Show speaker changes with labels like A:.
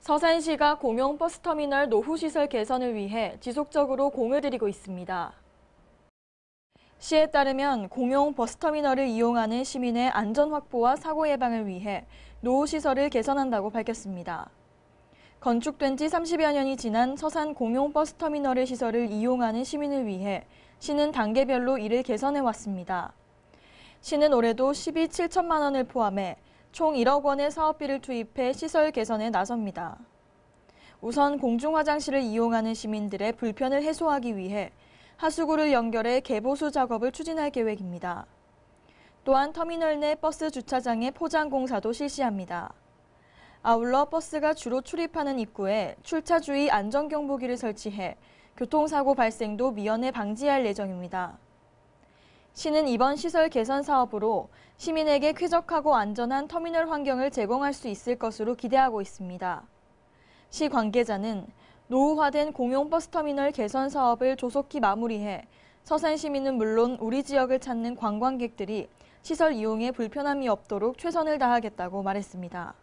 A: 서산시가 공영버스터미널 노후시설 개선을 위해 지속적으로 공을 들이고 있습니다. 시에 따르면 공용 버스터미널을 이용하는 시민의 안전 확보와 사고 예방을 위해 노후시설을 개선한다고 밝혔습니다. 건축된 지 30여 년이 지난 서산 공용 버스터미널의 시설을 이용하는 시민을 위해 시는 단계별로 이를 개선해 왔습니다. 시는 올해도 12 7천만 원을 포함해 총 1억 원의 사업비를 투입해 시설 개선에 나섭니다. 우선 공중 화장실을 이용하는 시민들의 불편을 해소하기 위해 하수구를 연결해 개보수 작업을 추진할 계획입니다. 또한 터미널 내 버스 주차장의 포장 공사도 실시합니다. 아울러 버스가 주로 출입하는 입구에 출차주의 안전경보기를 설치해 교통사고 발생도 미연에 방지할 예정입니다. 시는 이번 시설 개선 사업으로 시민에게 쾌적하고 안전한 터미널 환경을 제공할 수 있을 것으로 기대하고 있습니다. 시 관계자는 노후화된 공용버스터미널 개선 사업을 조속히 마무리해 서산 시민은 물론 우리 지역을 찾는 관광객들이 시설 이용에 불편함이 없도록 최선을 다하겠다고 말했습니다.